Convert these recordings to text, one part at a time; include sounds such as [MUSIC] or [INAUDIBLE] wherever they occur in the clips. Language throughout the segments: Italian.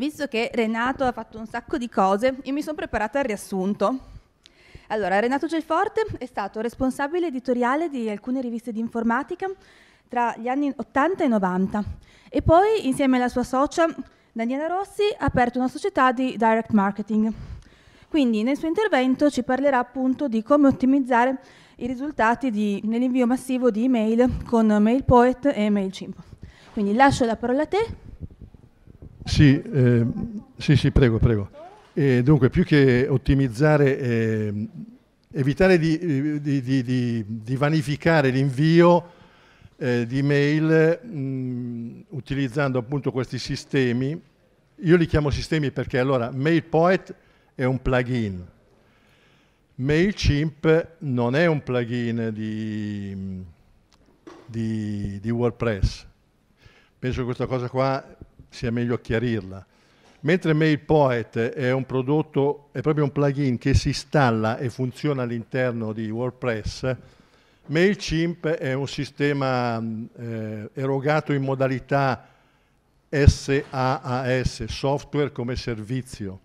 Visto che Renato ha fatto un sacco di cose, io mi sono preparata al riassunto. Allora, Renato Gelforte è stato responsabile editoriale di alcune riviste di informatica tra gli anni 80 e 90 e poi, insieme alla sua socia Daniela Rossi, ha aperto una società di direct marketing. Quindi nel suo intervento ci parlerà appunto di come ottimizzare i risultati di, nell'invio massivo di email con MailPoet e MailChimp. Quindi lascio la parola a te sì, eh, sì, sì, prego, prego. E dunque, più che ottimizzare, eh, evitare di, di, di, di vanificare l'invio eh, di mail mh, mm, utilizzando appunto questi sistemi. Io li chiamo sistemi perché allora MailPoet è un plugin, MailChimp non è un plugin di, di, di, WordPress. Penso che questa cosa qua sia meglio chiarirla. Mentre MailPoet è un prodotto, è proprio un plugin che si installa e funziona all'interno di WordPress, MailChimp è un sistema eh, erogato in modalità SaaS, Software come Servizio.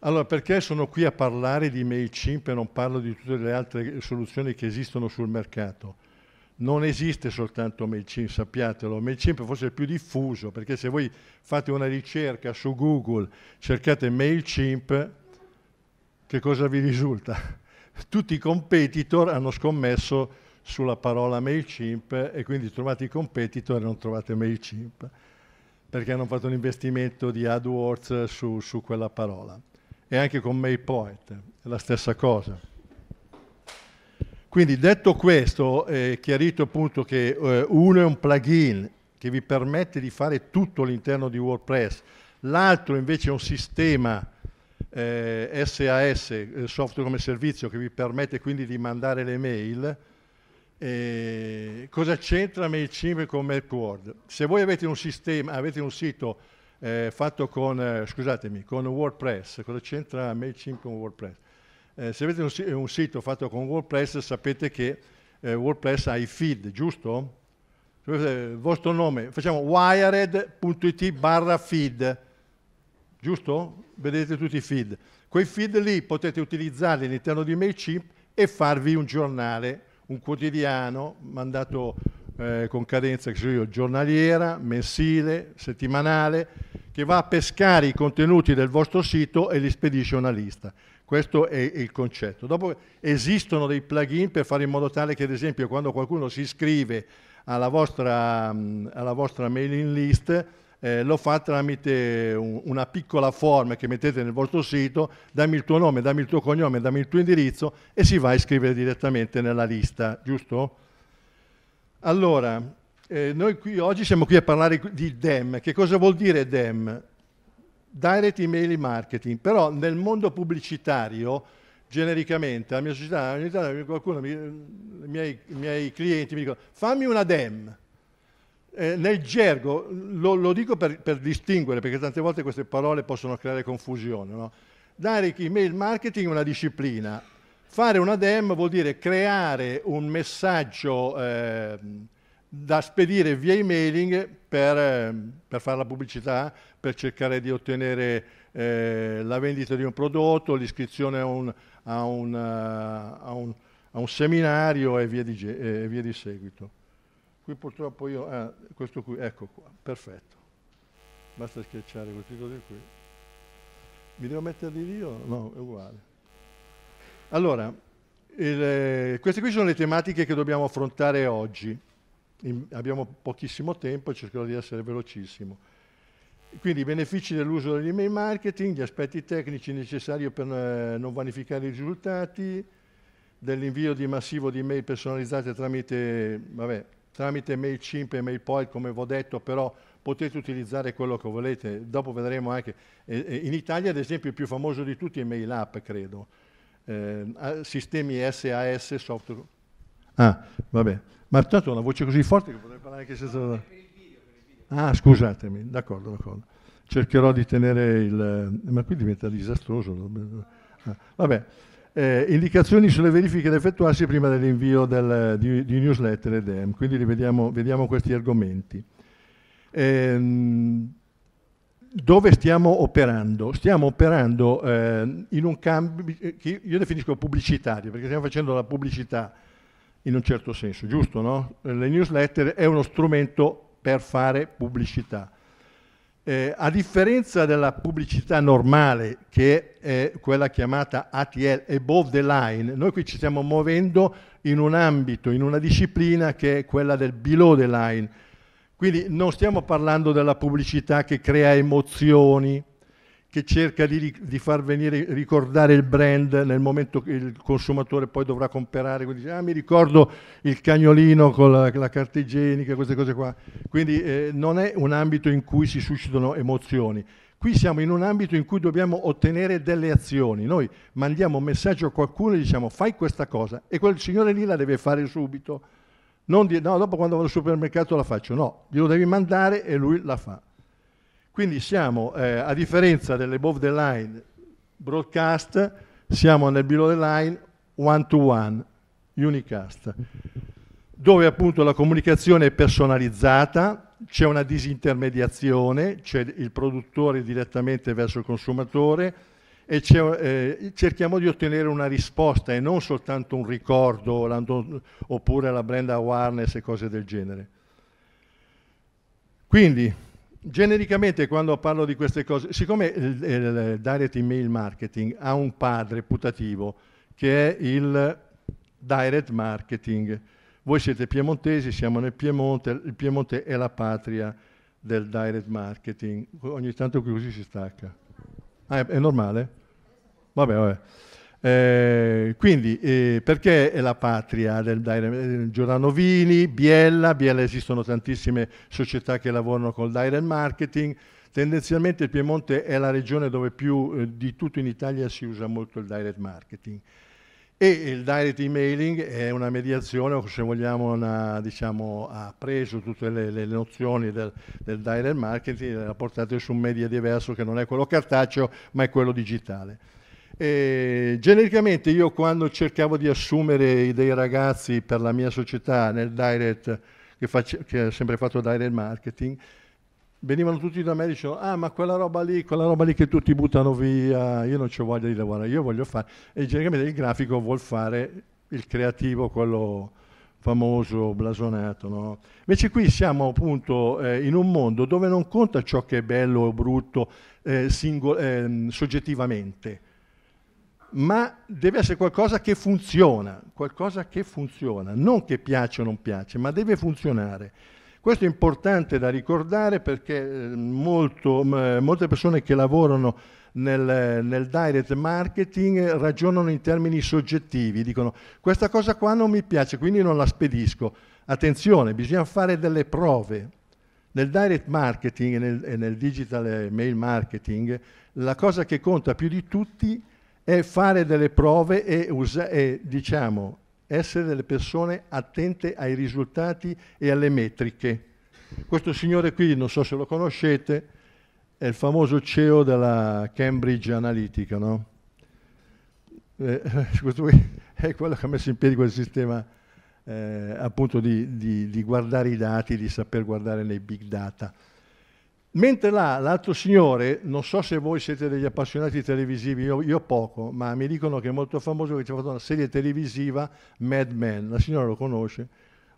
Allora, perché sono qui a parlare di MailChimp e non parlo di tutte le altre soluzioni che esistono sul mercato? non esiste soltanto MailChimp, sappiatelo, MailChimp forse è più diffuso, perché se voi fate una ricerca su Google, cercate MailChimp, che cosa vi risulta? [LAUGHS] Tutti i competitor hanno scommesso sulla parola MailChimp e quindi trovate i competitor e non trovate MailChimp, perché hanno fatto un investimento di AdWords su, su quella parola. E anche con MailPoint è la stessa cosa. Quindi detto questo, è eh, chiarito appunto che eh, uno è un plugin che vi permette di fare tutto all'interno di WordPress, l'altro invece è un sistema eh, SAS, eh, software come servizio, che vi permette quindi di mandare le mail. Eh, cosa c'entra MailChimp con MailCord? Se voi avete un, sistema, avete un sito eh, fatto con, eh, scusatemi, con WordPress, cosa c'entra MailChimp con WordPress? Eh, se avete un, un, sito fatto con WordPress sapete che eh, WordPress ha i feed, giusto? Il vostro nome, facciamo wired.it barra feed, giusto? Vedete tutti i feed. Quei feed lì potete utilizzarli all'interno di MailChimp e farvi un giornale, un quotidiano mandato eh, con cadenza che io, giornaliera, mensile, settimanale, che va a pescare i contenuti del vostro sito e li spedisce una lista. Questo è il concetto. Dopo esistono dei plugin per fare in modo tale che, ad esempio, quando qualcuno si iscrive alla vostra, alla vostra mailing list, eh, lo fa tramite un, una piccola form che mettete nel vostro sito, dammi il tuo nome, dammi il tuo cognome, dammi il tuo indirizzo e si va a iscrivere direttamente nella lista, giusto? Allora, eh, noi qui oggi siamo qui a parlare di DEM. Che cosa vuol dire DEM? direct email marketing, però nel mondo pubblicitario, genericamente, la mia società, ogni tanto qualcuno, i, miei, i, miei, clienti mi dicono fammi una DEM. Eh, nel gergo, lo, lo dico per, per, distinguere, perché tante volte queste parole possono creare confusione. No? Direct email marketing è una disciplina. Fare una DEM vuol dire creare un messaggio eh, da spedire via emailing per, ehm, per fare la pubblicità, per cercare di ottenere eh, la vendita di un prodotto, l'iscrizione a un, a un, eh, a un, a un seminario e via, di, e via, di, seguito. Qui purtroppo io, ah, questo qui, ecco qua, perfetto. Basta schiacciare questi cosi qui. Mi devo metterli lì o no? È uguale. Allora, il, eh, queste qui sono le tematiche che dobbiamo affrontare oggi in, abbiamo pochissimo tempo e cercherò di essere velocissimo. Quindi i benefici dell'uso dell'email marketing, gli aspetti tecnici necessari per eh, non vanificare i risultati, dell'invio di massivo di email personalizzate tramite, vabbè, tramite MailChimp e MailPoint, come vi ho detto, però potete utilizzare quello che volete. Dopo vedremo anche. Eh, in Italia, ad esempio, il più famoso di tutti è MailApp, credo. Eh, sistemi SAS, software... Ah, vabbè. Marta ha una voce così forte che potrei parlare anche senza... No, ah, scusatemi, d'accordo, d'accordo. Cercherò di tenere il... Ma qui diventa disastroso. vabbè. Eh, indicazioni sulle verifiche da effettuarsi prima dell'invio del, di, di, newsletter e DEM. quindi rivediamo, vediamo questi argomenti. Eh, dove stiamo operando? Stiamo operando eh, in un cambio eh, che io definisco pubblicitario, perché stiamo facendo la pubblicità in un certo senso, giusto? No? Le newsletter è uno strumento per fare pubblicità. Eh, a differenza della pubblicità normale, che è quella chiamata ATL, above the line, noi qui ci stiamo muovendo in un ambito, in una disciplina che è quella del below the line. Quindi non stiamo parlando della pubblicità che crea emozioni, che cerca di, di, far venire, ricordare il brand nel momento che il consumatore poi dovrà comprare, quindi dice, ah mi ricordo il cagnolino con la, la carta igienica, queste cose qua. Quindi eh, non è un ambito in cui si suscitano emozioni. Qui siamo in un ambito in cui dobbiamo ottenere delle azioni. Noi mandiamo un messaggio a qualcuno e diciamo fai questa cosa e quel signore lì la deve fare subito. Non dire no, dopo quando vado al supermercato la faccio. No, glielo devi mandare e lui la fa. Quindi siamo, eh, a differenza dell'above the line broadcast, siamo nel below the line one to one, unicast, dove appunto la comunicazione è personalizzata, c'è una disintermediazione, c'è il produttore direttamente verso il consumatore e eh, cerchiamo di ottenere una risposta e non soltanto un ricordo oppure la brand awareness e cose del genere. Quindi genericamente quando parlo di queste cose, siccome il, il direct email marketing ha un padre putativo che è il direct marketing, voi siete piemontesi, siamo nel Piemonte, il Piemonte è la patria del direct marketing, ogni tanto così si stacca. Ah, è, è normale? Vabbè, vabbè. Eh, quindi, eh, perché è la patria del Direct eh, Vini, Biella, Biella esistono tantissime società che lavorano col Direct Marketing, tendenzialmente il Piemonte è la regione dove più eh, di tutto in Italia si usa molto il Direct Marketing e il direct emailing è una mediazione, o se vogliamo, una, diciamo, ha preso tutte le, le nozioni del, del, direct marketing e le ha portate su un media diverso che non è quello cartaceo ma è quello digitale. E eh, genericamente io quando cercavo di assumere dei ragazzi per la mia società nel direct, che, face, che ho sempre fatto direct marketing, venivano tutti da me e dicevano ah ma quella roba lì, quella roba lì che tutti buttano via, io non ho voglia di lavorare, io voglio fare... E genericamente il grafico vuol fare il creativo, quello famoso, blasonato. No? Invece qui siamo appunto eh, in un mondo dove non conta ciò che è bello o brutto eh, singol- eh, soggettivamente, ma deve essere qualcosa che funziona, qualcosa che funziona, non che piace o non piace, ma deve funzionare. Questo è importante da ricordare perché eh, molto, molte persone che lavorano nel, nel, direct marketing ragionano in termini soggettivi, dicono questa cosa qua non mi piace, quindi non la spedisco. Attenzione, bisogna fare delle prove. Nel direct marketing e nel, e nel digital mail marketing la cosa che conta più di tutti è è fare delle prove e, e diciamo, essere delle persone attente ai risultati e alle metriche. Questo signore qui, non so se lo conoscete, è il famoso CEO della Cambridge Analytica, no? Eh, [LAUGHS] questo è quello che ha messo in piedi quel sistema eh, appunto di, di, di guardare i dati, di saper guardare nei big data. Mentre là l'altro signore, non so se voi siete degli appassionati televisivi, io, io poco, ma mi dicono che è molto famoso, che ci ha fatto una serie televisiva, Mad Men, la signora lo conosce,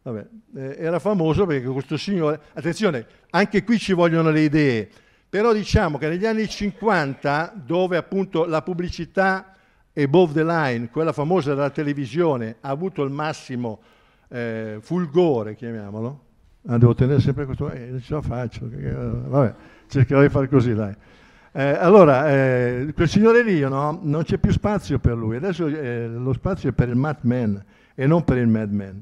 Vabbè, eh, era famoso perché questo signore, attenzione, anche qui ci vogliono le idee, però diciamo che negli anni 50, dove appunto la pubblicità above the line, quella famosa della televisione, ha avuto il massimo eh, fulgore, chiamiamolo, Ah, devo tenere sempre questo, eh, non ce la faccio, vabbè, cercherò di fare così, dai. Eh, allora, eh, quel signore lì no? non c'è più spazio per lui, adesso eh, lo spazio è per il madman e non per il madman.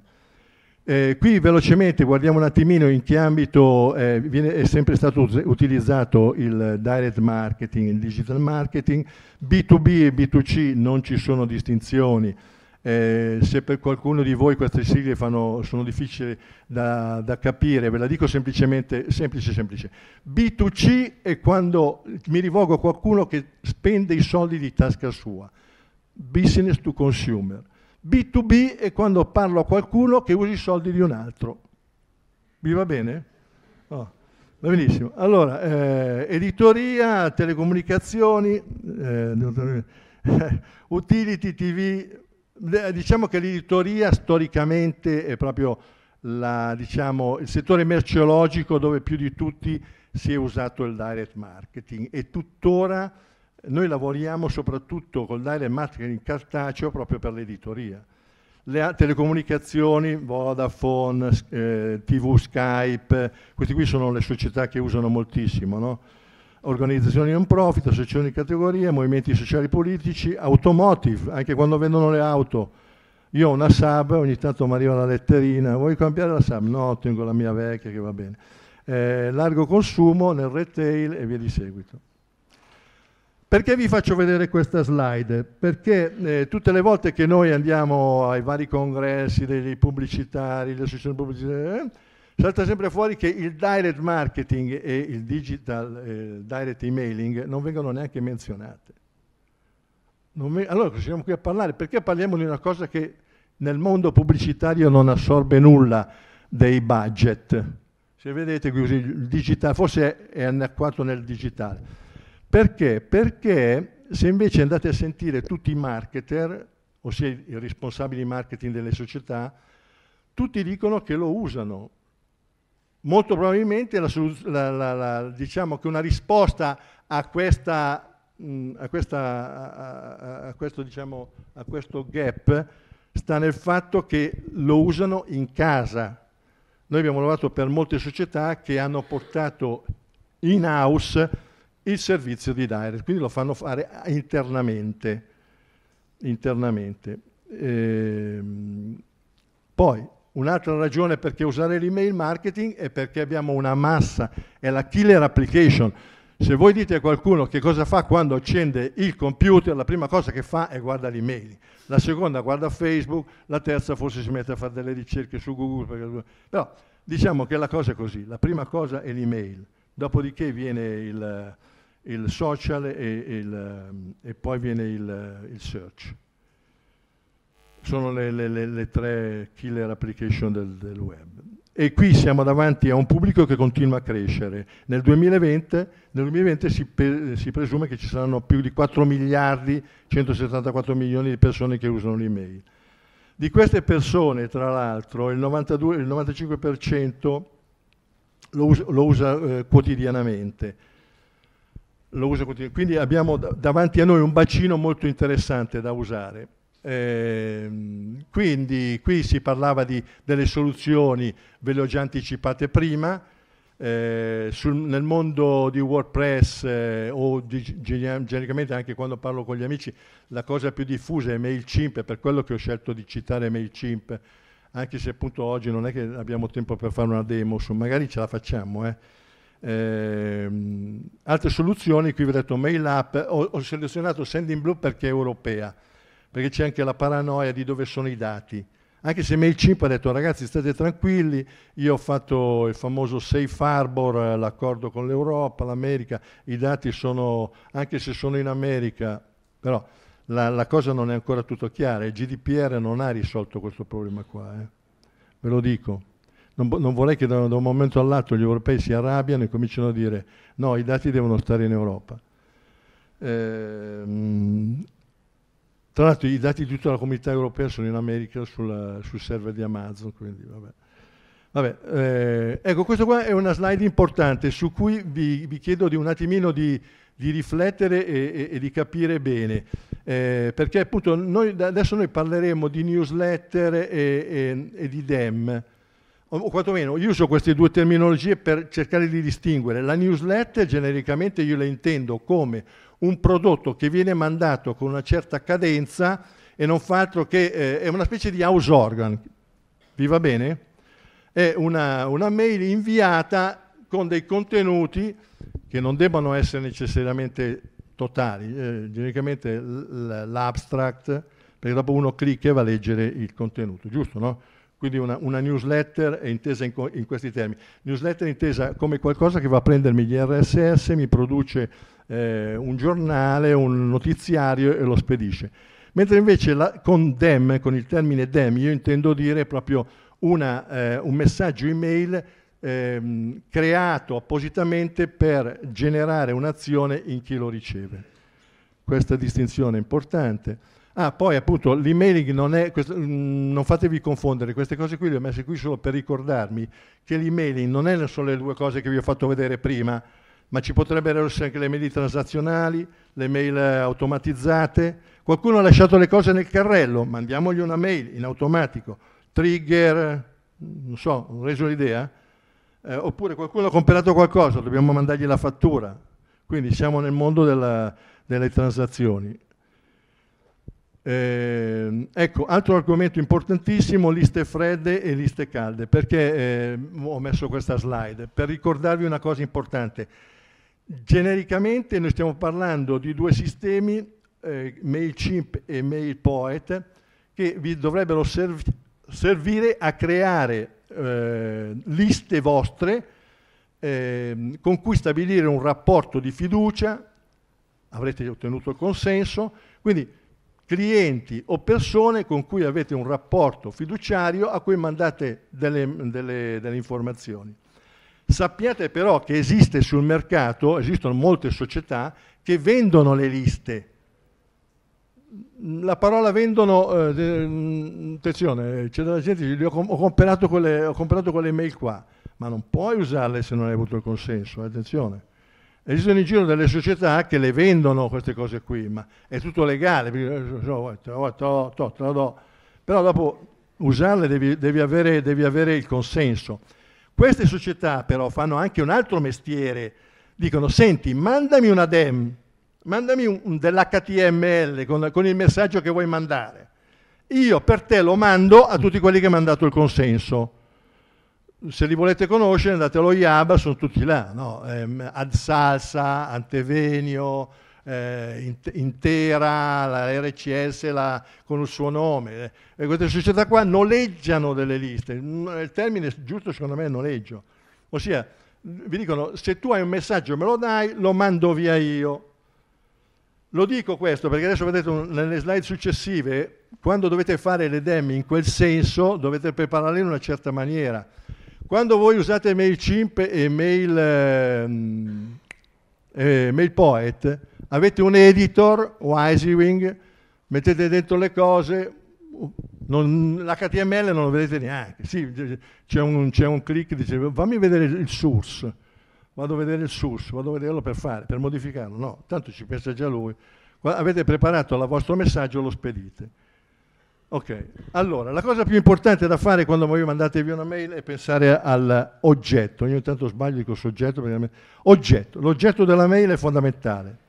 Eh, qui velocemente guardiamo un attimino in che ambito eh, viene, è sempre stato utilizzato il direct marketing, il digital marketing, B2B e B2C non ci sono distinzioni, eh, se per qualcuno di voi queste sigle fanno, sono difficili da, da, capire, ve la dico semplicemente, semplice, semplice. B2C è quando mi rivolgo a qualcuno che spende i soldi di tasca sua, business to consumer. B2B è quando parlo a qualcuno che usa i soldi di un altro. Vi va bene? Oh, va benissimo. Allora, eh, editoria, telecomunicazioni, eh, [LAUGHS] utility TV, Diciamo che l'editoria storicamente è proprio la, diciamo, il settore merceologico dove più di tutti si è usato il direct marketing e tuttora noi lavoriamo soprattutto col direct marketing cartaceo proprio per l'editoria. Le telecomunicazioni, Vodafone, eh, TV, Skype, queste qui sono le società che usano moltissimo, no? organizzazioni non profit, associazioni di categoria, movimenti sociali politici, automotive, anche quando vendono le auto. Io ho una Saab, ogni tanto mi arriva la letterina, vuoi cambiare la Saab? No, tengo la mia vecchia che va bene. Eh, largo consumo nel retail e via di seguito. Perché vi faccio vedere questa slide? Perché eh, tutte le volte che noi andiamo ai vari congressi dei pubblicitari, le associazioni pubblicitarie, eh, Salta sempre fuori che il direct marketing e il digital eh, direct emailing non vengono neanche menzionate. Me allora siamo qui a parlare, perché parliamo di una cosa che nel mondo pubblicitario non assorbe nulla dei budget? Se vedete così, il digitale, forse è anacquato nel digitale. Perché? Perché se invece andate a sentire tutti i marketer, ossia i responsabili marketing delle società, tutti dicono che lo usano, molto probabilmente la, la, la, diciamo che una risposta a, questa, a, questa, a, questo, diciamo, a questo gap sta nel fatto che lo usano in casa. Noi abbiamo lavorato per molte società che hanno portato in house il servizio di direct, quindi lo fanno fare internamente. internamente. Ehm, poi Un'altra ragione perché usare l'email marketing è perché abbiamo una massa, è la killer application. Se voi dite a qualcuno che cosa fa quando accende il computer, la prima cosa che fa è guarda l'email, la seconda guarda Facebook, la terza forse si mette a fare delle ricerche su Google. Perché... Però diciamo che la cosa è così, la prima cosa è l'email, dopodiché viene il, il social e, il, e, poi viene il, il search sono le, le, le, le tre killer application del, del web. E qui siamo davanti a un pubblico che continua a crescere. Nel 2020, nel 2020 si, pe, si, presume che ci saranno più di 4 miliardi 174 milioni di persone che usano l'email. Di queste persone, tra l'altro, il, il, 95% lo usa, lo usa eh, quotidianamente. Lo usa quotidianamente. Quindi abbiamo davanti a noi un bacino molto interessante da usare. Ehm, quindi qui si parlava di, delle soluzioni, ve le ho già anticipate prima, eh, sul, nel mondo di WordPress eh, o di, genericamente anche quando parlo con gli amici, la cosa più diffusa è MailChimp, è per quello che ho scelto di citare MailChimp, anche se appunto oggi non è che abbiamo tempo per fare una demo, su, magari ce la facciamo. Eh. Ehm, altre soluzioni, qui vi ho detto Mail App, ho, ho selezionato Sendinblue perché è europea, perché c'è anche la paranoia di dove sono i dati. Anche se MailChimp ha detto ragazzi state tranquilli, io ho fatto il famoso safe harbor, l'accordo con l'Europa, l'America, i dati sono, anche se sono in America, però la, la, cosa non è ancora tutto chiara, il GDPR non ha risolto questo problema qua, eh. ve lo dico. Non, non vorrei che da, da un momento all'altro gli europei si arrabbiano e cominciano a dire no, i dati devono stare in Europa. Eh, tra l'altro i dati di tutta la comunità europea sono in America sulla, sul server di Amazon, quindi vabbè. Vabbè, eh, ecco, questa qua è una slide importante su cui vi, vi chiedo di un attimino di, di riflettere e, e, e, di capire bene, eh, perché appunto noi, adesso noi parleremo di newsletter e, e di DEM, o quantomeno io uso queste due terminologie per cercare di distinguere. La newsletter genericamente io la intendo come un prodotto che viene mandato con una certa cadenza e non fa altro che, eh, è una specie di house organ, vi va bene? È una, una mail inviata con dei contenuti che non debbano essere necessariamente totali, eh, genericamente l'abstract, perché dopo uno clicca e va a leggere il contenuto, giusto no? Quindi una, una newsletter è intesa in, in, questi termini. Newsletter è intesa come qualcosa che va a prendermi gli RSS, mi produce eh, un giornale, un notiziario e lo spedisce. Mentre invece la, con DEM, con il termine DEM, io intendo dire proprio una, eh, un messaggio email ehm, creato appositamente per generare un'azione in chi lo riceve. Questa distinzione è importante. Ah, poi appunto l'emailing non è, questo, mm, non fatevi confondere, queste cose qui le ho messe qui solo per ricordarmi che l'emailing non è solo le due cose che vi ho fatto vedere prima, ma ci potrebbero essere anche le mail transazionali, le mail automatizzate. Qualcuno ha lasciato le cose nel carrello, mandiamogli una mail in automatico, trigger, non so, ho reso l'idea. Eh, oppure qualcuno ha comprato qualcosa, dobbiamo mandargli la fattura. Quindi siamo nel mondo della, delle transazioni. Eh, ecco, altro argomento importantissimo, liste fredde e liste calde, perché eh, ho messo questa slide, per ricordarvi una cosa importante. Genericamente noi stiamo parlando di due sistemi, eh, MailChimp e MailPoet, che vi dovrebbero serv servire a creare eh, liste vostre ehm, con cui stabilire un rapporto di fiducia, avrete ottenuto il consenso, quindi clienti o persone con cui avete un rapporto fiduciario a cui mandate delle, delle, delle informazioni. Sappiate però che esiste sul mercato, esistono molte società che vendono le liste. La parola vendono, eh, mm, attenzione, c'è della gente che ho, ho, comprato quelle, ho comprato quelle mail qua, ma non puoi usarle se non hai avuto il consenso, eh, attenzione Esistono in giro delle società che le vendono queste cose qui, ma è tutto legale, te do. però dopo usarle devi, devi, avere, devi avere il consenso. Queste società però fanno anche un altro mestiere, dicono senti mandami una DEM, mandami un, un dell'HTML con, con, il messaggio che vuoi mandare. Io per te lo mando a tutti quelli che mi hanno dato il consenso se li volete conoscere andate allo IABA, sono tutti là, no? eh, Ad Salsa, Antevenio, eh, Intera, la RCS la, con il suo nome. E queste società qua noleggiano delle liste, mm, il termine giusto secondo me è noleggio, ossia vi dicono se tu hai un messaggio me lo dai, lo mando via io. Lo dico questo perché adesso vedete nelle slide successive, quando dovete fare le demi in quel senso dovete prepararle in una certa maniera. Quando voi usate MailChimp e Mail, ehm, eh, MailPoet, avete un editor WiseWing, mettete dentro le cose, non, l'HTML non lo vedete neanche. Sì, c'è un, c'è un click, dice fammi vedere il source, vado a vedere il source, vado a vederlo per fare, per modificarlo. No, tanto ci pensa già lui. Avete preparato il vostro messaggio, lo spedite. Ok, allora la cosa più importante da fare quando voi mandate via una mail è pensare all'oggetto. Ogni tanto sbaglio con soggetto. Perché... Oggetto, l'oggetto della mail è fondamentale.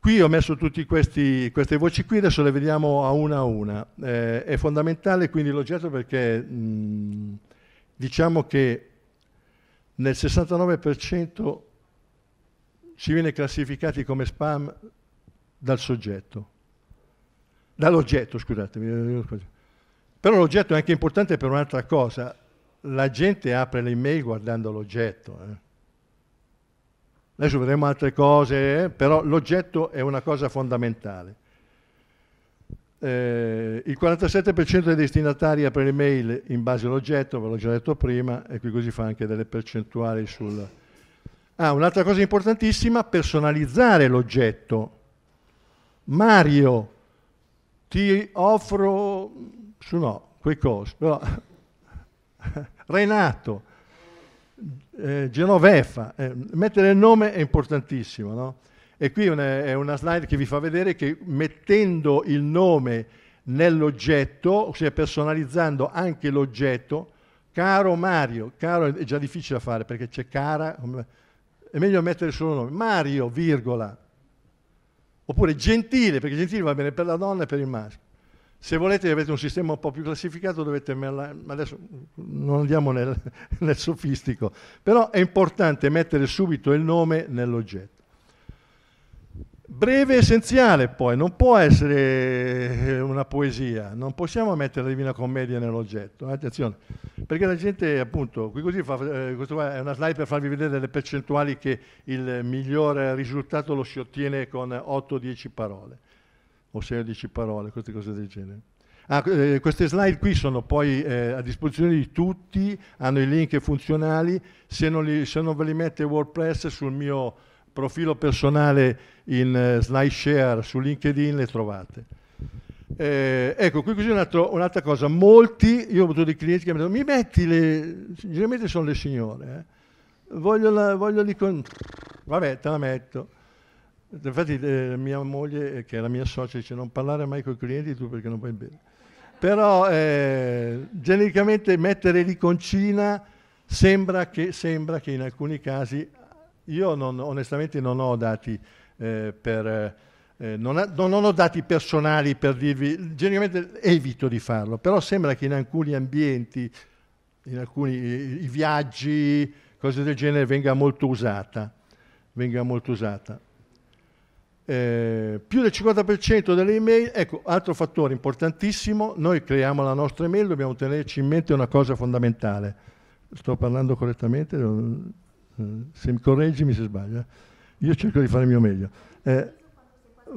Qui ho messo tutte queste voci qui, adesso le vediamo a una a una. Eh, è fondamentale quindi l'oggetto perché mh, mm, diciamo che nel 69% ci viene classificati come spam dal soggetto dall'oggetto, scusatemi. Eh, però l'oggetto è anche importante per un'altra cosa. La gente apre le email guardando l'oggetto. Eh. Adesso vedremo altre cose, eh, però l'oggetto è una cosa fondamentale. Eh, il 47% dei destinatari apre le mail in base all'oggetto, ve l'ho già detto prima, e qui così fa anche delle percentuali sul... Ah, un'altra cosa importantissima, personalizzare l'oggetto. Mario, ti offro, su no, quei cosi, però, [LAUGHS] Renato, eh, Genovefa, eh, mettere il nome è importantissimo, no? E qui una, è una slide che vi fa vedere che mettendo il nome nell'oggetto, ossia personalizzando anche l'oggetto, caro Mario, caro è già difficile da fare perché c'è cara, è meglio mettere solo nome, Mario, virgola, Oppure gentile, perché gentile va bene per la donna e per il maschio. Se volete avete un sistema un po' più classificato, dovete... Adesso non andiamo nel, [LAUGHS] nel sofistico, però è importante mettere subito il nome nell'oggetto. Breve e essenziale poi, non può essere eh, una poesia, non possiamo mettere la Divina Commedia nell'oggetto, eh, attenzione, perché la gente appunto, qui così fa, eh, questo qua è una slide per farvi vedere le percentuali che il miglior risultato lo si ottiene con 8-10 parole, o 6-10 parole, queste cose del genere. Ah, eh, queste slide qui sono poi eh, a disposizione di tutti, hanno i link funzionali, se non, li, se non ve li mette WordPress sul mio profilo personale in eh, Share su LinkedIn le trovate. Eh, ecco, qui così un'altra cosa, molti, io ho avuto dei clienti che mi hanno detto, mi metti le, generalmente sono le signore, eh. voglio, la, voglio lì con, vabbè te la metto. Infatti eh, mia moglie, che è la mia socia, dice non parlare mai con i clienti tu perché non vai bene. Però eh, genericamente mettere l'iconcina sembra che, sembra che in alcuni casi, io non, onestamente non ho dati eh, per... Eh, non, ha, non, ho dati personali per dirvi, genericamente evito di farlo, però sembra che in alcuni ambienti, in alcuni i, i viaggi, cose del genere, venga molto usata. Venga molto usata. Eh, più del 50% delle email, ecco, altro fattore importantissimo, noi creiamo la nostra email, dobbiamo tenerci in mente una cosa fondamentale. Sto parlando correttamente? Eh, se mi correggi mi si sbaglia. Io cerco di fare il mio meglio. Eh,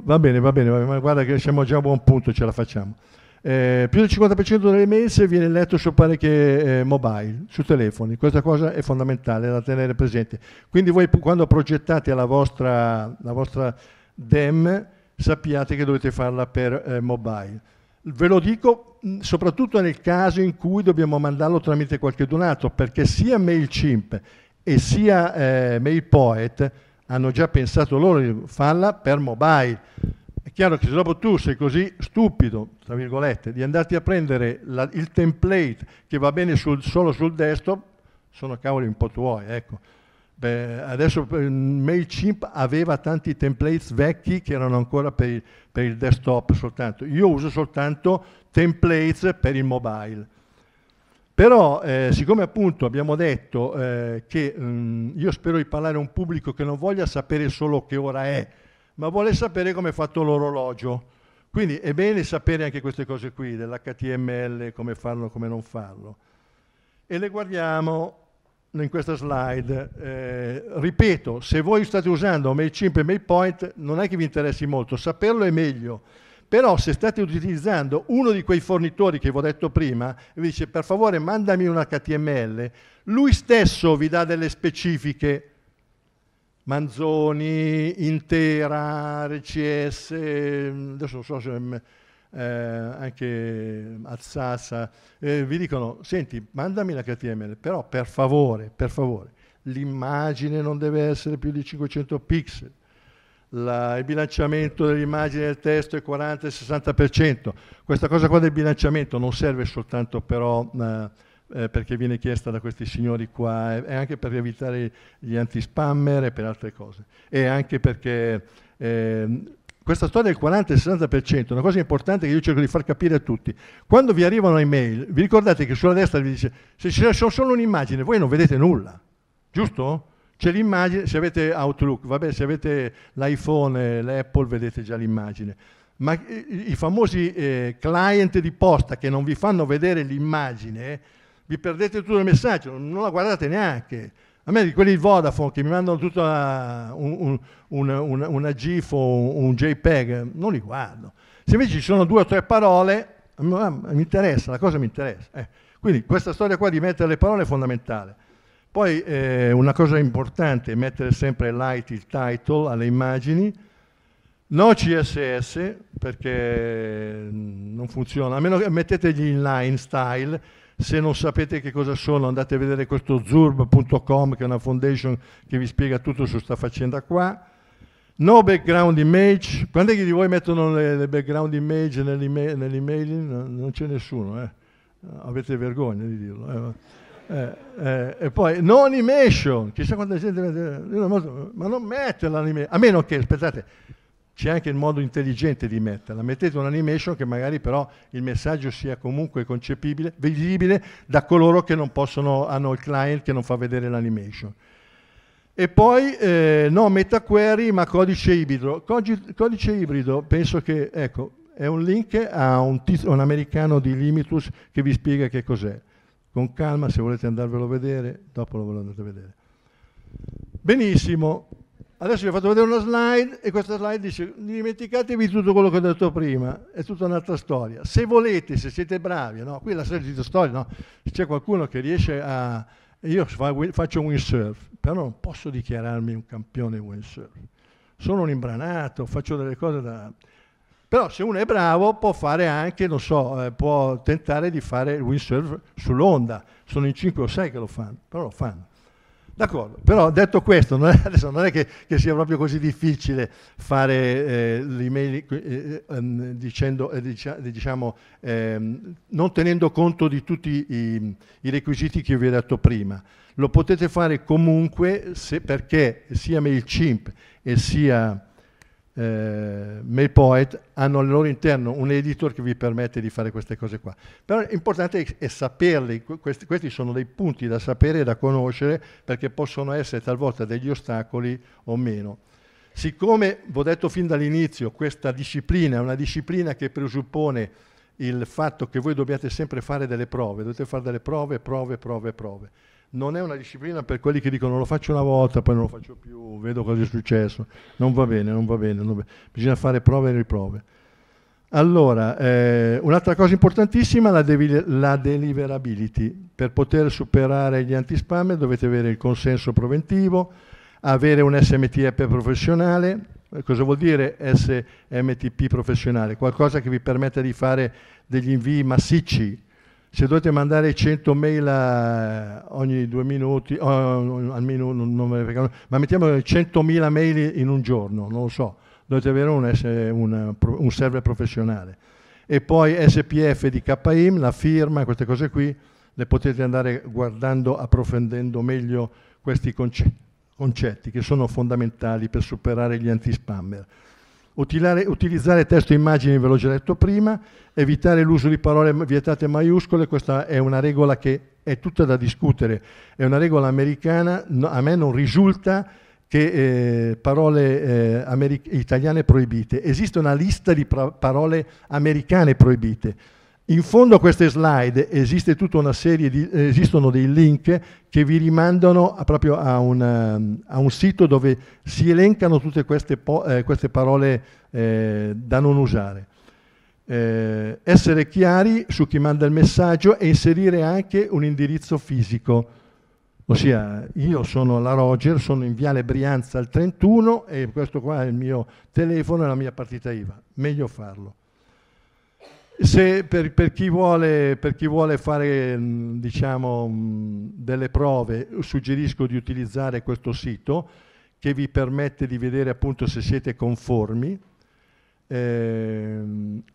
va bene, va bene, va bene, ma guarda che siamo già a buon punto, ce la facciamo. Eh, più del 50% delle email viene letto su parecchie eh, mobile, su telefoni. Questa cosa è fondamentale da tenere presente. Quindi voi quando progettate la vostra, la vostra DEM sappiate che dovete farla per eh, mobile. Ve lo dico mm, soprattutto nel caso in cui dobbiamo mandarlo tramite qualche donato, perché sia MailChimp e sia eh, MailPoet hanno già pensato loro di farla per mobile. È chiaro che se dopo tu sei così stupido, tra virgolette, di andarti a prendere la, il template che va bene sul, solo sul desktop, sono cavoli un po' tuoi, ecco. Beh, adesso eh, MailChimp aveva tanti templates vecchi che erano ancora per il, per il desktop soltanto. Io uso soltanto templates per il mobile però, eh, siccome appunto abbiamo detto eh, che mh, mm, io spero di parlare a un pubblico che non voglia sapere solo che ora è, ma vuole sapere come è fatto l'orologio. Quindi è bene sapere anche queste cose qui, dell'HTML, come farlo, come non farlo. E le guardiamo in questa slide. Eh, ripeto, se voi state usando MailChimp e MailPoint, non è che vi interessi molto, saperlo è meglio però se state utilizzando uno di quei fornitori che vi ho detto prima, e vi dice per favore mandami un HTML, lui stesso vi dà delle specifiche, Manzoni, Intera, RCS, adesso non so se... Mm, eh, anche Alsassa, eh, vi dicono, senti, mandami l'HTML, però per favore, per favore, l'immagine non deve essere più di 500 pixel, la, il bilanciamento dell'immagine del testo è 40 60%. Questa cosa qua del bilanciamento non serve soltanto però eh, eh perché viene chiesta da questi signori qua, è, anche per evitare gli anti-spammer e per altre cose. E anche perché eh, questa storia del 40 60% è una cosa importante che io cerco di far capire a tutti. Quando vi arrivano le mail, vi ricordate che sulla destra vi dice se c'è solo un'immagine, voi non vedete nulla, giusto? C'è l'immagine, se avete Outlook, vabbè, se avete l'iPhone, l'Apple, vedete già l'immagine. Ma i, famosi eh, client di posta che non vi fanno vedere l'immagine, vi perdete tutto il messaggio, non la guardate neanche. A me di quelli di Vodafone che mi mandano tutta eh, un, un, un, una GIF o un JPEG, non li guardo. Se invece ci sono due o tre parole, mi interessa, la cosa mi interessa. Eh. Quindi questa storia qua di mettere le parole è fondamentale. Poi eh, una cosa importante è mettere sempre light il title alle immagini, no CSS perché mm, non funziona, a meno che mettetegli inline style, se non sapete che cosa sono andate a vedere questo zurb.com che è una foundation che vi spiega tutto su questa faccenda qua. No background image, quanti di voi mettono le, le background image nell'email? Nell non c'è nessuno, eh? avete vergogna di dirlo. Eh? Eh, eh, e poi no animation, chissà quanta gente, ma non mette l'animation, a meno che, aspettate, c'è anche il modo intelligente di metterla, mettete un'animation che magari però il messaggio sia comunque concepibile, visibile da coloro che non possono, hanno il client che non fa vedere l'animation. E poi eh, no meta query ma codice ibrido. Codice, codice ibrido penso che, ecco, è un link a un, tizio, un americano di Limitus che vi spiega che cos'è con calma, se volete andarvelo a vedere, dopo lo andate a vedere. Benissimo, adesso vi ho fatto vedere una slide e questa slide dice dimenticatevi tutto quello che ho detto prima, è tutta un'altra storia. Se volete, se siete bravi, no? qui la solita storia, no? c'è qualcuno che riesce a... Io faccio windsurf, però non posso dichiararmi un campione windsurf. Sono un imbranato, faccio delle cose da... Però se uno è bravo può fare anche, non so, eh, può tentare di fare il windsurf sull'onda. Sono in 5 o 6 che lo fanno, però lo fanno. D'accordo, però detto questo, non è, [LAUGHS] adesso non è che, che sia proprio così difficile fare eh, l'email eh, eh ehm, dicendo, eh, diciamo, ehm, non tenendo conto di tutti i, i, requisiti che vi ho detto prima. Lo potete fare comunque se, perché sia MailChimp e sia eh, MailPoet hanno al loro interno un editor che vi permette di fare queste cose qua. Però l'importante è, è saperli, questi, questi, sono dei punti da sapere e da conoscere perché possono essere talvolta degli ostacoli o meno. Siccome, vi ho detto fin dall'inizio, questa disciplina è una disciplina che presuppone il fatto che voi dobbiate sempre fare delle prove, dovete fare delle prove, prove, prove, prove non è una disciplina per quelli che dicono lo faccio una volta, poi non lo faccio più, vedo cosa è successo. Non va bene, non va bene, non va bene. bisogna fare prove e riprove. Allora, eh, un'altra cosa importantissima è la, devi- la deliverability. Per poter superare gli antispam dovete avere il consenso preventivo, avere un SMTP professionale. Eh, cosa vuol dire SMTP professionale? Qualcosa che vi permette di fare degli invii massicci se dovete mandare 100 mail ogni due minuti, o almeno non me ne frega, ma mettiamo 100.000 mail in un giorno, non lo so, dovete avere un, un, un server professionale. E poi SPF di KIM, la firma, queste cose qui, le potete andare guardando, approfondendo meglio questi concetti, concetti che sono fondamentali per superare gli anti-spammer. Utilare, utilizzare testo e immagini, ve l'ho già detto prima, evitare l'uso di parole vietate maiuscole, questa è una regola che è tutta da discutere, è una regola americana, no, a me non risulta che eh, parole eh, italiane proibite, esiste una lista di parole americane proibite, in fondo a queste slide esiste tutta una serie di, esistono dei link che vi rimandano a proprio a, una, a, un sito dove si elencano tutte queste, eh, queste parole eh, da non usare. Eh, essere chiari su chi manda il messaggio e inserire anche un indirizzo fisico. Ossia, io sono la Roger, sono in Viale Brianza al 31 e questo qua è il mio telefono e la mia partita IVA. Meglio farlo. Se per, per, chi vuole, per, chi vuole, fare mm, diciamo, mm, delle prove, suggerisco di utilizzare questo sito che vi permette di vedere appunto se siete conformi. Eh,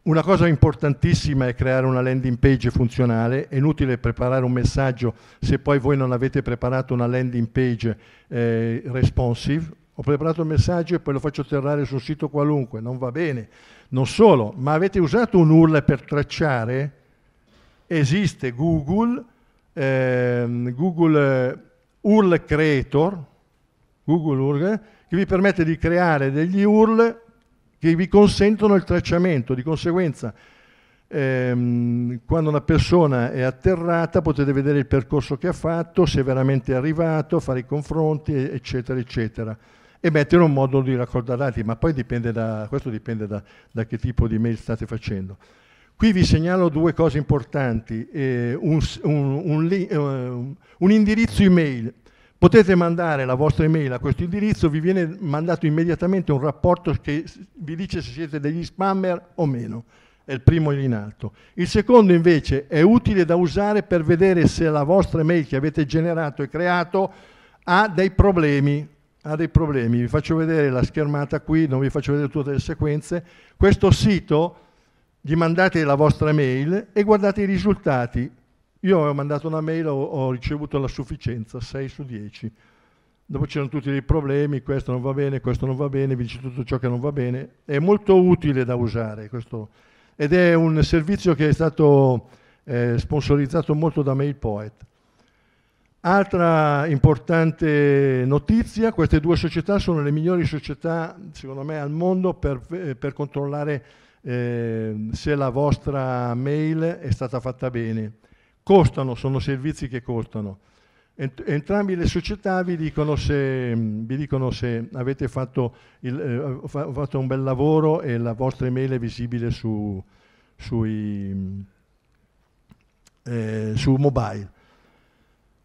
una cosa importantissima è creare una landing page funzionale, è inutile preparare un messaggio se poi voi non avete preparato una landing page eh, responsive. Ho preparato il messaggio e poi lo faccio atterrare su un sito qualunque, non va bene non solo, ma avete usato un URL per tracciare? Esiste Google, ehm, eh, Google URL Creator, Google URL, che vi permette di creare degli URL che vi consentono il tracciamento. Di conseguenza, ehm, quando una persona è atterrata potete vedere il percorso che ha fatto, se è veramente arrivato, fare i confronti, eccetera, eccetera e mettere un modulo di raccolta dati, ma poi dipende da, questo dipende da, da che tipo di mail state facendo. Qui vi segnalo due cose importanti, eh, un, un, eh, un, un indirizzo email Potete mandare la vostra email a questo indirizzo, vi viene mandato immediatamente un rapporto che vi dice se siete degli spammer o meno. È il primo in alto. Il secondo invece è utile da usare per vedere se la vostra email che avete generato e creato ha dei problemi ha dei problemi. Vi faccio vedere la schermata qui, non vi faccio vedere tutte le sequenze. Questo sito, gli mandate la vostra mail e guardate i risultati. Io ho mandato una mail, ho, ho ricevuto la sufficienza, 6 su 10. Dopo c'erano tutti dei problemi, questo non va bene, questo non va bene, vi dice tutto ciò che non va bene. È molto utile da usare questo. Ed è un servizio che è stato eh, sponsorizzato molto da MailPoet Altra importante notizia, queste due società sono le migliori società, secondo me, al mondo per, per controllare eh, se la vostra mail è stata fatta bene. Costano, sono servizi che costano. Ent entrambi le società vi dicono se, vi dicono se avete fatto, il, eh, fa fatto, un bel lavoro e la vostra email è visibile su, sui, eh, su mobile.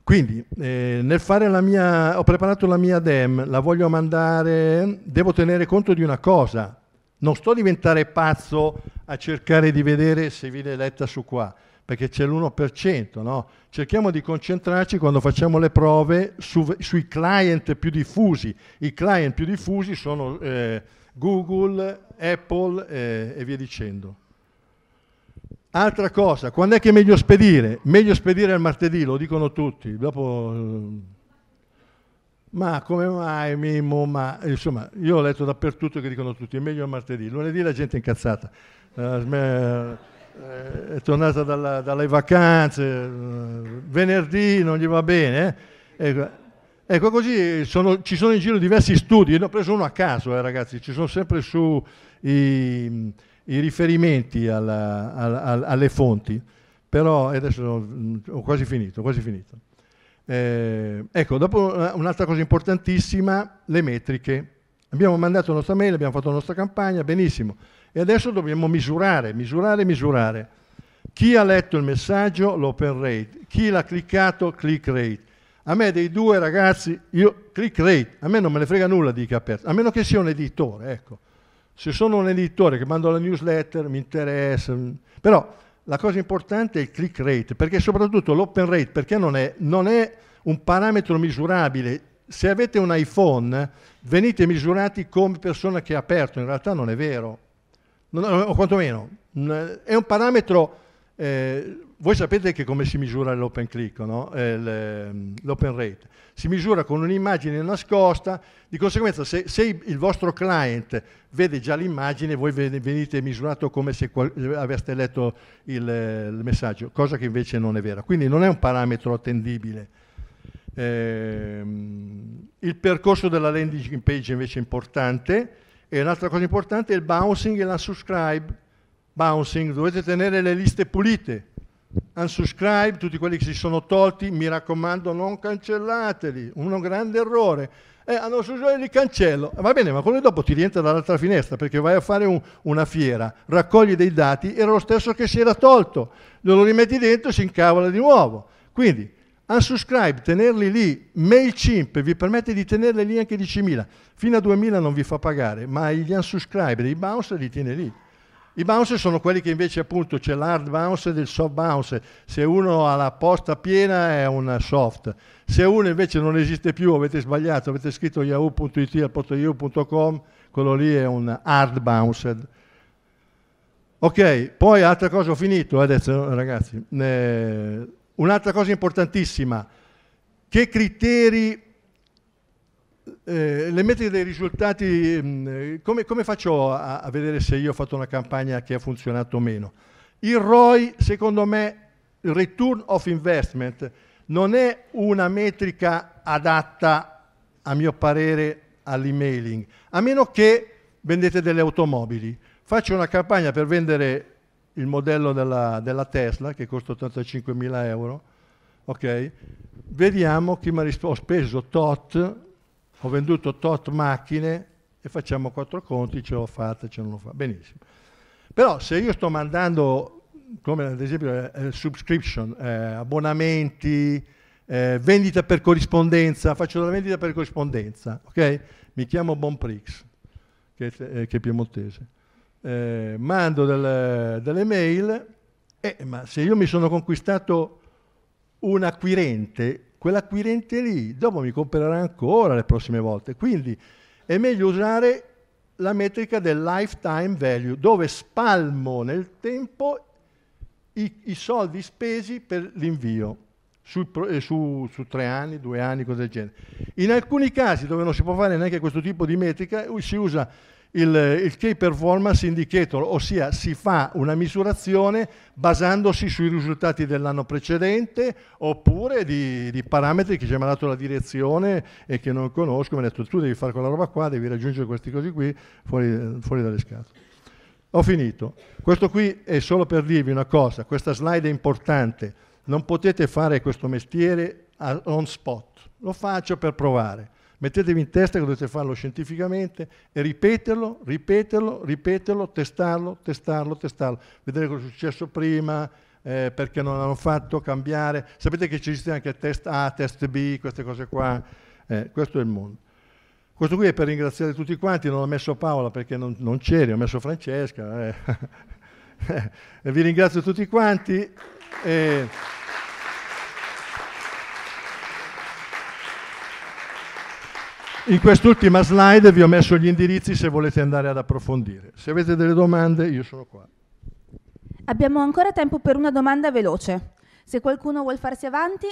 Quindi eh, nel fare la mia, ho preparato la mia DEM, la voglio mandare, devo tenere conto di una cosa, non sto a diventare pazzo a cercare di vedere se viene letta su qua, perché c'è l'1%, no? Cerchiamo di concentrarci quando facciamo le prove su, sui client più diffusi. I client più diffusi sono eh, Google, Apple eh, e via dicendo. Altra cosa, quando è che è meglio spedire? Meglio spedire al martedì, lo dicono tutti, dopo... Eh, ma come mai Mimmo? Ma insomma, io ho letto dappertutto che dicono tutti, è meglio al martedì. Lunedì la gente è incazzata, eh, eh, è tornata dalla, dalle vacanze, venerdì non gli va bene. Ecco, ecco così sono, ci sono in giro diversi studi, ne ho preso uno a caso, eh, ragazzi, ci sono sempre su... I, i riferimenti alla, alla, alle fonti, però adesso mm, ho quasi finito, quasi finito. Eh, ecco, dopo eh, un'altra cosa importantissima, le metriche. Abbiamo mandato la nostra mail, abbiamo fatto la nostra campagna, benissimo. E adesso dobbiamo misurare, misurare, misurare. Chi ha letto il messaggio, l'open rate. Chi l'ha cliccato, click rate. A me dei due ragazzi, io click rate, a me non me ne frega nulla di chi ha aperto, a meno che sia un editore, ecco. Se sono un editore che mando la newsletter, mi interessa, mm. però la cosa importante è il click rate, perché soprattutto l'open rate, perché non è, non è un parametro misurabile. Se avete un iPhone, venite misurati come persona che ha aperto, in realtà non è vero, non, o quantomeno è un parametro eh, voi sapete che come si misura l'open click, no? Eh, l'open rate? Si misura con un'immagine nascosta, di conseguenza se, se, il vostro client vede già l'immagine, voi venite misurato come se aveste letto il, il, messaggio, cosa che invece non è vera. Quindi non è un parametro attendibile. Eh, il percorso della landing page invece è importante, e un'altra cosa importante è il bouncing e la subscribe. Bouncing, dovete tenere le liste pulite unsubscribe, tutti quelli che si sono tolti, mi raccomando non cancellateli, un grande errore. Eh, hanno suggerito di cancello. Va bene, ma quello dopo ti rientra dall'altra finestra perché vai a fare un, una fiera, raccogli dei dati, era lo stesso che si era tolto, lo rimetti dentro e si incavola di nuovo. Quindi unsubscribe, tenerli lì, MailChimp vi permette di tenerli lì anche 10.000, fino a 2.000 non vi fa pagare, ma gli unsubscribe i bounce li tiene lì. I bounce sono quelli che invece appunto c'è l'hard bounce e il soft bounce. Se uno ha la posta piena è un soft. Se uno invece non esiste più, avete sbagliato, avete scritto yahoo.it al posto yahoo.com, quello lì è un hard bounce. Ok, poi altra cosa, ho finito adesso ragazzi. Eh, un'altra cosa importantissima, che criteri eh, le metriche dei risultati, mm, eh, come, come, faccio a, a, vedere se io ho fatto una campagna che ha funzionato o meno? Il ROI, secondo me, il return of investment, non è una metrica adatta, a mio parere, all'emailing, a meno che vendete delle automobili. Faccio una campagna per vendere il modello della, della Tesla, che costa 85 mila euro, ok? Vediamo che mi ha risposto, ho speso tot, ho venduto tot macchine e facciamo quattro conti, ce l'ho fatta, ce non l'ho fatta, benissimo. Però se io sto mandando, come ad esempio eh, eh subscription, eh, abbonamenti, eh, vendita per corrispondenza, faccio della vendita per corrispondenza, ok? Mi chiamo Bonprix, che, eh, che è piemontese. Eh, mando del, delle mail, ma se io mi sono conquistato un acquirente, quell'acquirente lì dopo mi comprerà ancora le prossime volte. Quindi è meglio usare la metrica del lifetime value, dove spalmo nel tempo i, i soldi spesi per l'invio. Su, eh, su, su, tre anni, due anni, cose del genere. In alcuni casi dove non si può fare neanche questo tipo di metrica, si usa il, il Key Performance Indicator, ossia si fa una misurazione basandosi sui risultati dell'anno precedente oppure di, di parametri che ci ha mandato la direzione e che non conosco, mi ha detto tu devi fare quella roba qua, devi raggiungere questi cosi qui, fuori, fuori dalle scatole. Ho finito. Questo qui è solo per dirvi una cosa, questa slide è importante, non potete fare questo mestiere on spot, lo faccio per provare Mettetevi in testa che dovete farlo scientificamente e ripeterlo, ripeterlo, ripeterlo, testarlo, testarlo, testarlo. Vedere cosa è successo prima, eh, perché non hanno fatto cambiare. Sapete che ci esiste anche test A, test B, queste cose qua. Eh, questo è il mondo. Questo qui è per ringraziare tutti quanti, non ho messo Paola perché non, non c'eri, ho messo Francesca. Eh. [LAUGHS] eh vi ringrazio tutti quanti. In quest'ultima slide vi ho messo gli indirizzi se volete andare ad approfondire. Se avete delle domande io sono qua. Abbiamo ancora tempo per una domanda veloce. Se qualcuno vuole farsi avanti...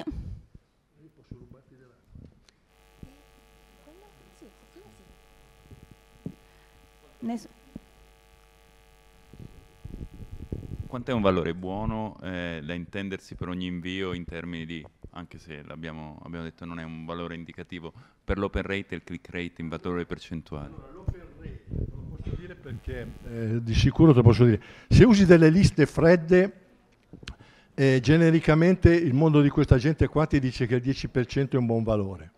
Quanto è un valore buono eh, da intendersi per ogni invio in termini di anche se l'abbiamo detto non è un valore indicativo, per l'open rate e il click rate in valore percentuale? Allora, l'open rate lo posso dire perché eh, di sicuro te lo posso dire. Se usi delle liste fredde, eh, genericamente il mondo di questa gente qua ti dice che il 10% è un buon valore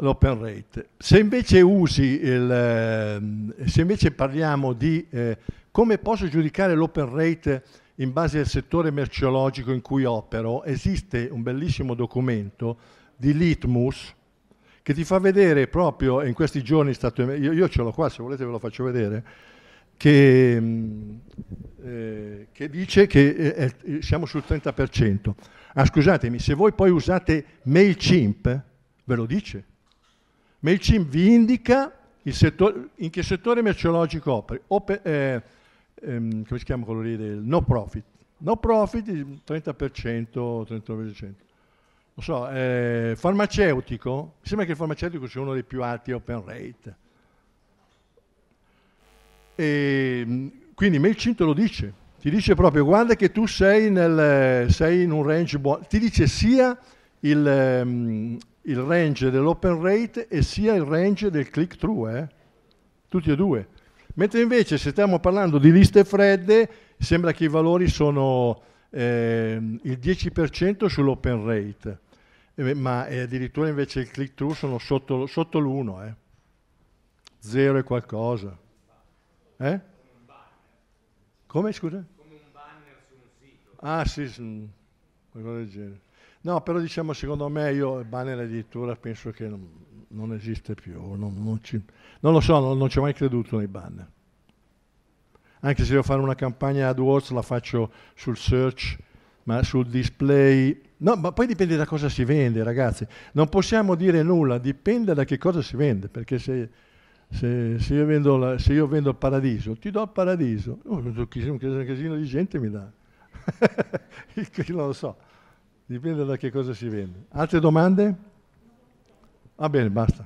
l'open rate. Se invece, usi il, ehm, se invece parliamo di eh, come posso giudicare l'open rate in base al settore merceologico in cui opero, esiste un bellissimo documento di Litmus che ti fa vedere proprio, in questi giorni stato, io, io ce l'ho qua, se volete ve lo faccio vedere, che, eh, che dice che eh, eh siamo sul 30%. Ah, scusatemi, se voi poi usate MailChimp, ve lo dice. MailChimp vi indica settore, in che settore merceologico opera. Op- eh, ehm, come si chiama quello lì, del no profit. No profit 30%, 39%. Non so, eh, farmaceutico, mi sembra che il farmaceutico sia uno dei più alti open rate. E, ehm, quindi Mailchimp te lo dice, ti dice proprio guarda che tu sei, nel, sei in un range buono, ti dice sia il, um, il range dell'open rate e sia il range del click through, eh? tutti e due. Mentre invece se stiamo parlando di liste fredde, sembra che i valori sono eh, il 10% sull'open rate, eh, ma addirittura invece il click-through sono sotto, sotto l'1, eh. 0 e qualcosa. Eh? Come scusa? Come un banner su un sito. Ah sì, mm, qualcosa del genere. No, però diciamo secondo me io il banner addirittura penso che non, non esiste più, non, non, ci, non lo so, non, non ci ho mai creduto nei banner. Anche se devo fare una campagna AdWords la faccio sul search, ma sul display... No, ma poi dipende da cosa si vende, ragazzi. Non possiamo dire nulla, dipende da che cosa si vende, perché se, se, se, io, vendo la, se io, vendo il paradiso, ti do il paradiso, oh, un casino di gente mi dà. [LAUGHS] non lo so, dipende da che cosa si vende. Altre domande? Ah, bem, basta.